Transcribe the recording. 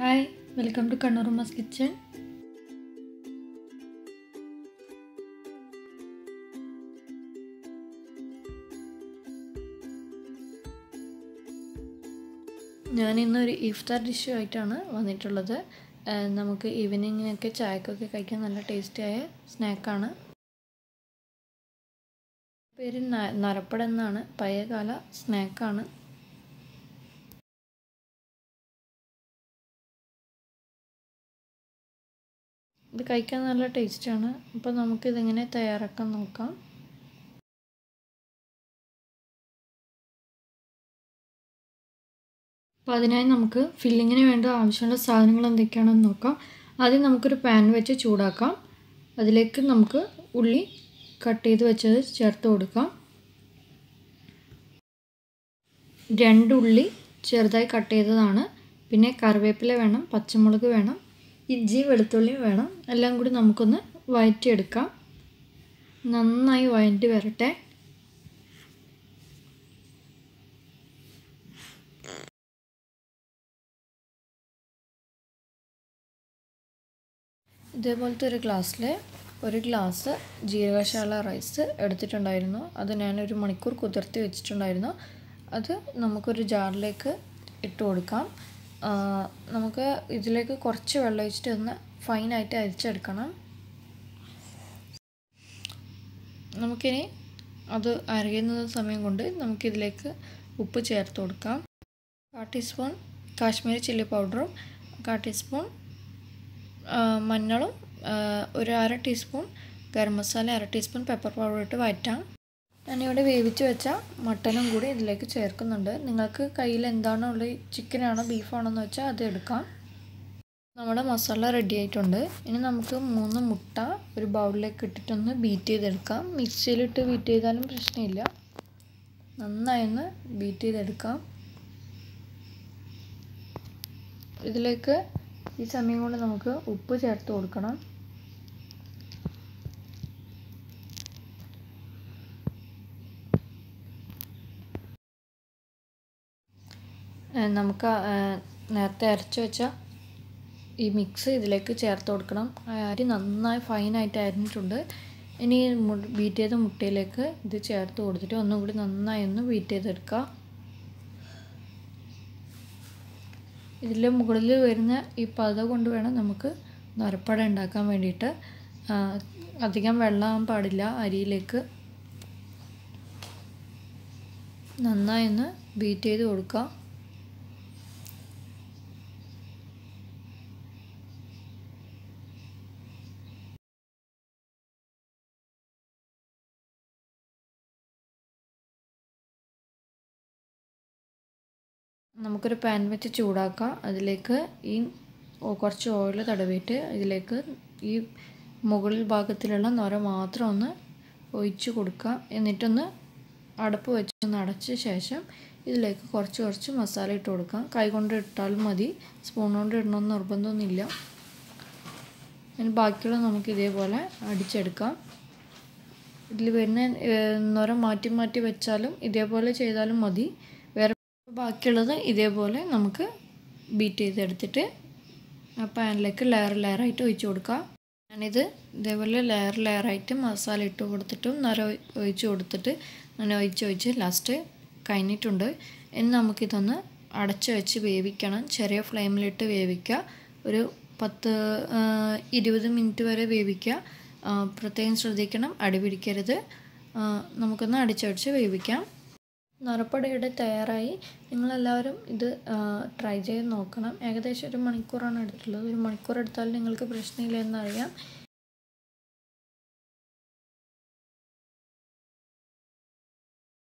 hi welcome to കണ്ണൂർമ്മസ് kitchen ഞാൻ ഇന്നൊരു ഇഫ്താർ ഡിഷ് ആയിട്ടാണ് വന്നിട്ടുള്ളത് നമുക്ക് ഈവനിങ്ങിനൊക്കെ ചായക്കൊക്കെ കഴിക്കാൻ നല്ല ടേസ്റ്റിയായ സ്നാക്കാണ് പേര് നരപ്പടെന്നാണ് എന്നാണ് പഴയകാല സ്നാക്കാണ് ഇത് കഴിക്കാൻ നല്ല ടേസ്റ്റാണ് അപ്പോൾ നമുക്കിതെങ്ങനെ തയ്യാറാക്കാൻ നോക്കാം അപ്പോൾ അതിനായി നമുക്ക് ഫില്ലിങ്ങിന് വേണ്ട ആവശ്യമുള്ള സാധനങ്ങൾ എന്തൊക്കെയാണെന്ന് നോക്കാം ആദ്യം നമുക്കൊരു പാൻ വെച്ച് ചൂടാക്കാം അതിലേക്ക് നമുക്ക് ഉള്ളി കട്ട് ചെയ്ത് വെച്ചത് ചേർത്ത് കൊടുക്കാം രണ്ട് ഉള്ളി ചെറുതായി കട്ട് ചെയ്തതാണ് പിന്നെ കറിവേപ്പില വേണം പച്ചമുളക് വേണം ഇഞ്ചി വെളുത്തുള്ളിയും വേണം എല്ലാം കൂടി നമുക്കൊന്ന് വഴറ്റിയെടുക്കാം നന്നായി വഴറ്റി വരട്ടെ ഇതേപോലത്തെ ഒരു ഗ്ലാസ്സിൽ ഒരു ഗ്ലാസ് ജീരകശാല റൈസ് എടുത്തിട്ടുണ്ടായിരുന്നു അത് ഞാനൊരു മണിക്കൂർ കുതിർത്തി വെച്ചിട്ടുണ്ടായിരുന്നു അത് നമുക്കൊരു ജാറിലേക്ക് ഇട്ട് കൊടുക്കാം നമുക്ക് ഇതിലേക്ക് കുറച്ച് വെള്ളം ഒഴിച്ചിട്ട് ഒന്ന് ഫൈനായിട്ട് അരിച്ചെടുക്കണം നമുക്കിനി അത് അരയുന്ന സമയം കൊണ്ട് നമുക്കിതിലേക്ക് ഉപ്പ് ചേർത്ത് കൊടുക്കാം കാ ടീസ്പൂൺ കാശ്മീരി ചില്ലി പൗഡറും കാ ടീസ്പൂൺ മഞ്ഞളും ഒരു അര ടീസ്പൂൺ ഗരം മസാല അര ടീസ്പൂൺ പെപ്പർ പൗഡർ ഇട്ട് വഴറ്റാം ഞാനിവിടെ വേവിച്ച് വെച്ച മട്ടനും കൂടി ഇതിലേക്ക് ചേർക്കുന്നുണ്ട് നിങ്ങൾക്ക് കയ്യിൽ എന്താണോ ഉള്ളത് ചിക്കനാണോ ബീഫാണോ എന്ന് വെച്ചാൽ അത് എടുക്കാം നമ്മുടെ മസാല റെഡി ആയിട്ടുണ്ട് ഇനി നമുക്ക് മൂന്ന് മുട്ട ഒരു ബൗളിലേക്ക് ഇട്ടിട്ടൊന്ന് ബീറ്റ് ചെയ്തെടുക്കാം മിക്സിയിലിട്ട് ബീറ്റ് ചെയ്താലും പ്രശ്നമില്ല നന്നായൊന്ന് ബീറ്റ് ചെയ്തെടുക്കാം ഇതിലേക്ക് ഈ സമയം കൊണ്ട് നമുക്ക് ഉപ്പ് ചേർത്ത് കൊടുക്കണം നമുക്ക് നേരത്തെ അരച്ച് വെച്ച ഈ മിക്സ് ഇതിലേക്ക് ചേർത്ത് കൊടുക്കണം അരി നന്നായി ഫൈനായിട്ട് അരിഞ്ഞിട്ടുണ്ട് ഇനി ബീറ്റ് ചെയ്ത മുട്ടയിലേക്ക് ഇത് ചേർത്ത് കൊടുത്തിട്ട് ഒന്നും കൂടി നന്നായി ഒന്ന് ബീറ്റ് ചെയ്തെടുക്കുക ഇതിൻ്റെ മുകളിൽ വരുന്ന ഈ പത കൊണ്ട് വേണം നമുക്ക് നരപ്പട ഉണ്ടാക്കാൻ വേണ്ടിയിട്ട് അധികം വെള്ളമാകാൻ പാടില്ല അരിയിലേക്ക് നന്നായി ഒന്ന് ബീറ്റ് ചെയ്ത് കൊടുക്കുക നമുക്കൊരു പാൻ വെച്ച് ചൂടാക്കാം അതിലേക്ക് ഈ കുറച്ച് ഓയിൽ തടവിയിട്ട് ഇതിലേക്ക് ഈ മുകളിൽ ഭാഗത്തിലുള്ള നൊര മാത്രം ഒന്ന് ഒഴിച്ച് കൊടുക്കുക എന്നിട്ടൊന്ന് അടപ്പ് ഒന്ന് അടച്ച ശേഷം ഇതിലേക്ക് കുറച്ച് കുറച്ച് മസാല ഇട്ട് കൊടുക്കാം കൈ കൊണ്ട് ഇട്ടാലും മതി സ്പൂൺ കൊണ്ട് ഇടണമെന്ന് നിർബന്ധമൊന്നുമില്ല ഇനി ബാക്കിയുള്ള നമുക്ക് ഇതേപോലെ അടിച്ചെടുക്കാം ഇതിൽ വരുന്ന നൊര മാറ്റി മാറ്റി വെച്ചാലും ഇതേപോലെ ചെയ്താലും മതി ബാക്കിയുള്ളത് ഇതേപോലെ നമുക്ക് ബീറ്റ് ചെയ്തെടുത്തിട്ട് ആ പാനിലേക്ക് ലെയർ ലെയറായിട്ട് ഒഴിച്ചു കൊടുക്കുക ഞാനിത് ഇതേപോലെ ലെയർ ലെയറായിട്ട് മസാല ഇട്ട് കൊടുത്തിട്ടും നേരെ ഒഴിച്ചു കൊടുത്തിട്ട് അങ്ങനെ ഒഴിച്ച് ലാസ്റ്റ് കഴിഞ്ഞിട്ടുണ്ട് ഇനി നമുക്കിതൊന്ന് അടച്ച് വെച്ച് വേവിക്കണം ചെറിയ ഫ്ലെയിമിലിട്ട് വേവിക്കുക ഒരു പത്ത് ഇരുപത് മിനിറ്റ് വരെ വേവിക്കുക പ്രത്യേകം ശ്രദ്ധിക്കണം അടി പിടിക്കരുത് നമുക്കൊന്ന് അടിച്ചടിച്ച് വേവിക്കാം നറപ്പൊടി തയ്യാറായി നിങ്ങളെല്ലാവരും ഇത് ട്രൈ ചെയ്ത് നോക്കണം ഏകദേശം ഒരു മണിക്കൂറാണ് എടുത്തുള്ളത് ഒരു മണിക്കൂർ എടുത്താൽ നിങ്ങൾക്ക് പ്രശ്നമില്ല എന്നറിയാം